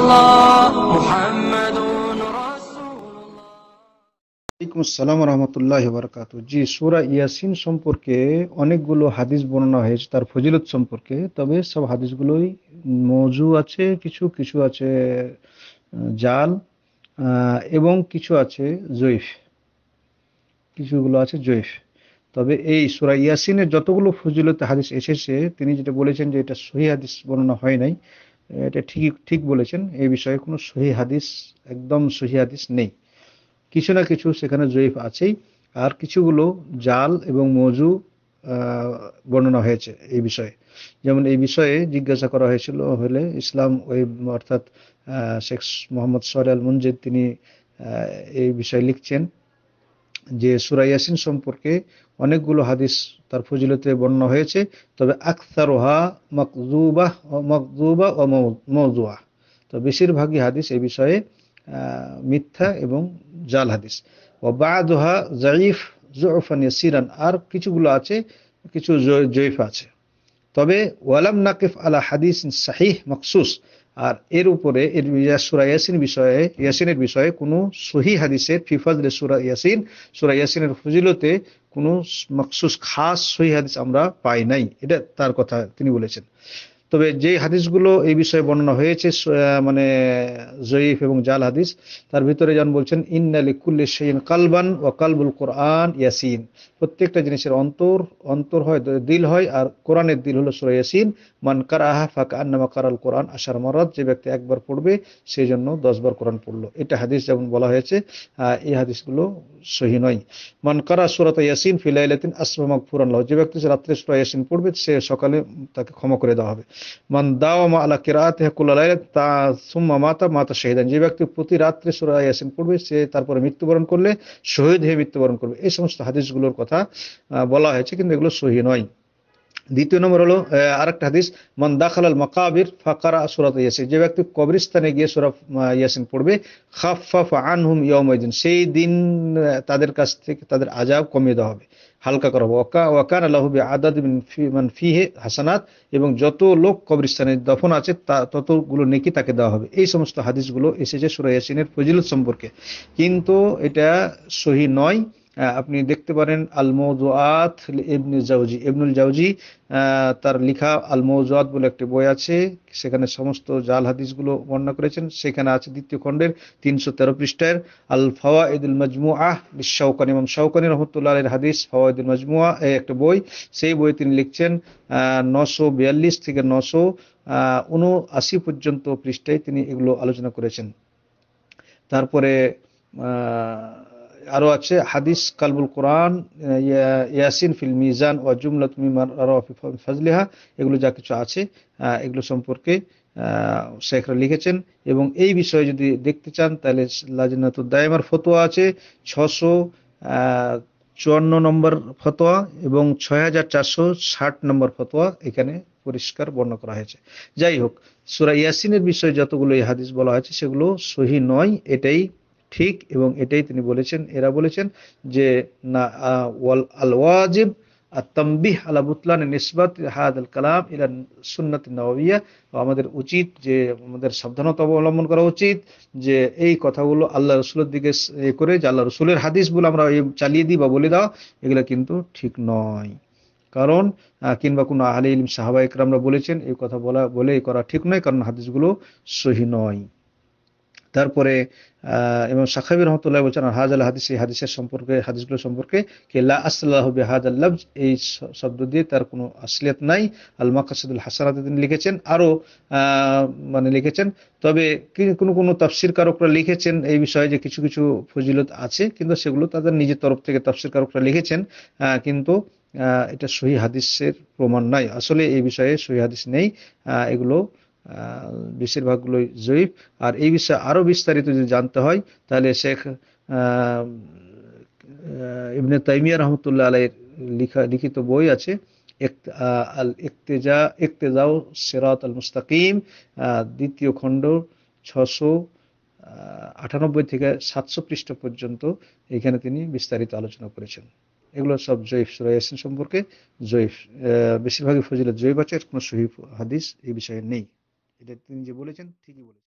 ইয়াসিন সম্পর্কে অনেকগুলো হাদিস বর্ণনা হয়েছে তার ফজিলত সম্পর্কে তবে সব হাদিসগুলোই আছে কিছু কিছু আছে জাল এবং কিছু আছে জৈফ কিছুগুলো আছে জৈফ তবে এই সুরা ইয়াসিনের যতগুলো ফজিলত হাদিস এসেছে তিনি যেটা বলেছেন যে এটা সহি হাদিস বর্ণনা হয় নাই এটা ঠিক ঠিক বলেছেন এই বিষয়ে কোনো সহি হাদিস একদম সহি হাদিস নেই কিছু না কিছু সেখানে জয়ীফ আছেই আর কিছুগুলো জাল এবং মজু বর্ণনা হয়েছে এই বিষয়ে যেমন এই বিষয়ে জিজ্ঞাসা করা হয়েছিল হলে ইসলাম ওয়েব অর্থাৎ শেখ মোহাম্মদ সরে আল তিনি এই বিষয়ে লিখছেন যে সুরাইয়াসিন সম্পর্কে অনেকগুলো হাদিস তার ফজিলতে বর্ণনা হয়েছে তবে ওহা মকজুবা মকজুবা ও মৌজুয়া তো বেশিরভাগই হাদিস এ বিষয়ে মিথ্যা এবং জাল হাদিস ও বাদোহা জাইফ জোফান সিরান আর কিছুগুলো আছে কিছু জৈফ আছে তবে ওয়ালাম নাকিফ আলা হাদিস সাহিহ মকসুস আর এর উপরে এর সুরা ইয়াসিন বিষয়ে ইয়াসিনের বিষয়ে কোনো সহি হাদিসের ফিফাজ সুরা ইয়াসিন সুরা ইয়াসিনের ফজিলতে কোনো মকসুস খাস সহি হাদিস আমরা পাই নাই এটা তার কথা তিনি বলেছেন তবে যে হাদিসগুলো এই বিষয়ে বর্ণনা হয়েছে মানে জয়ীফ এবং জাল হাদিস তার ভিতরে যেমন বলছেন কুল্লি সেইন কালবান ও কালবুল কোরআন ইয়াসিন প্রত্যেকটা জিনিসের অন্তর অন্তর হয় দিল হয় আর কোরআনের দিল হলো সুরা ইয়াসিন মান কার আহা ফাঁকা আন্নামা কারাল কোরআন আশার মরাদ যে ব্যক্তি একবার পড়বে সেই জন্য দশবার কোরআন পড়লো এটা হাদিস যেমন বলা হয়েছে এই হাদিসগুলো সহি নয় মান কারা সুরাত ইয়াসিন ফিলাইলাতিন আসমাক ফুরান যে ব্যক্তি রাত্রে সুরা ইয়াসিন পড়বে সে সকালে তাকে ক্ষমা করে দেওয়া হবে মান দাওয়া মা আলা কেরাতে কুল্লাহ তা সুম্মা মাতা মাতা শহীদান যে ব্যক্তি প্রতি রাত্রে সুরা ইয়াসিন পড়বে সে তারপরে মৃত্যুবরণ করলে শহীদ হয়ে মৃত্যুবরণ করবে এই সমস্ত হাদিসগুলোর কথা বলা হয়েছে কিন্তু এগুলো সহি নয় দ্বিতীয় নম্বর হলো আরেকটা হাদিস মন দাখাল আল মকাবির ফাকারা সুরাত ইয়াসিন যে ব্যক্তি কবরিস্তানে গিয়ে সুরা ইয়াসিন পড়বে আন আনহুম ইয়মদিন সেই দিন তাদের কাছ থেকে তাদের আজাব কমিয়ে দেওয়া হবে হালকা করা হবে ওকা ওয়াকান আল্লাহবি আদাদ মান ফিহে হাসানাত এবং যত লোক কবরিস্তানে দফন আছে তা ততগুলো নেকি তাকে দেওয়া হবে এই সমস্ত হাদিসগুলো এসেছে সুরা ইয়াসিনের ফজিলত সম্পর্কে কিন্তু এটা সহি নয় আপনি দেখতে পারেন আলমৌজুয়াত ইবনুল জাউজি ইবনুল জাউজি তার লেখা আল বলে একটি বই আছে সেখানে সমস্ত জাল হাদিসগুলো বর্ণনা করেছেন সেখানে আছে দ্বিতীয় খণ্ডের তিনশো তেরো পৃষ্ঠার আল ফাওয়া ইদুল মজমু আহ শৌকান ইমাম শৌকানি রহমতুল্লাহ হাদিস ফাওয়া ইদুল মজমুয়া একটা বই সেই বই তিনি লিখছেন নশো বিয়াল্লিশ থেকে নশো উনআশি পর্যন্ত পৃষ্ঠায় তিনি এগুলো আলোচনা করেছেন তারপরে আরও আছে হাদিস কালবুল কোরআন ইয়াসিন ফিল মিজান ও জুমলাত ফাজলিহা এগুলো যা কিছু আছে এগুলো সম্পর্কে শেখরা লিখেছেন এবং এই বিষয়ে যদি দেখতে চান তাহলে লাজিনাতুদ্দায়মার দায়মার ফতোয়া আছে ছশো চুয়ান্ন নম্বর ফতোয়া এবং ছয় হাজার চারশো ষাট নম্বর ফতোয়া এখানে পরিষ্কার বর্ণনা করা হয়েছে যাই হোক সুরা ইয়াসিনের বিষয়ে যতগুলো এই হাদিস বলা হয়েছে সেগুলো সহি নয় এটাই ঠিক এবং এটাই তিনি বলেছেন এরা বলেছেন যে না আল ওয়াজিব আত্মবিহ আলা বুতলান নিসবত হাদ আল কালাম ইলা সুন্নত নবিয়া আমাদের উচিত যে আমাদের সাবধানতা অবলম্বন করা উচিত যে এই কথাগুলো আল্লাহ রসুলের দিকে এ করে যে আল্লাহ রসুলের হাদিস বলে আমরা চালিয়ে দিই বা বলে দাও এগুলো কিন্তু ঠিক নয় কারণ কিংবা কোনো আহলে ইলিম সাহাবা একরামরা বলেছেন এই কথা বলা বলে করা ঠিক নয় কারণ হাদিসগুলো সহি নয় তারপরে এবং সাখাবি রহমতুল্লাহ বলছেন হাজ আল হাদিস এই হাদিসের সম্পর্কে হাদিসগুলো সম্পর্কে কে লা আসলাহ হাজ আল্লাহ এই শব্দ দিয়ে তার কোনো আসলিয়াত নাই আল মাকাসুদুল হাসানাতে তিনি লিখেছেন আরও মানে লিখেছেন তবে কোনো কোনো তাফসির কারকরা লিখেছেন এই বিষয়ে যে কিছু কিছু ফজিলত আছে কিন্তু সেগুলো তাদের নিজের তরফ থেকে তাফসির কারকরা লিখেছেন কিন্তু এটা সহি হাদিসের প্রমাণ নাই আসলে এই বিষয়ে সহি হাদিস নেই এগুলো বেশিরভাগগুলোই জয়ীফ আর এই বিষয়ে আরও বিস্তারিত যদি জানতে হয় তাহলে শেখ ইবনে তাইমিয়া রহমতুল্লাহ আলাইয়ের লিখা লিখিত বই আছে একতেজা সেরাত আল মুস্তাকিম দ্বিতীয় খণ্ড ছশো আটানব্বই থেকে সাতশো পৃষ্ঠ পর্যন্ত এখানে তিনি বিস্তারিত আলোচনা করেছেন এগুলো সব জয়ীফ সুরাইয়াসিন সম্পর্কে জয়ীফ বেশিরভাগই ফজিলত জয়ীফ আছে কোনো সহিফ হাদিস এই বিষয়ে নেই এটা তিনি যে বলেছেন ঠিকই বলেছেন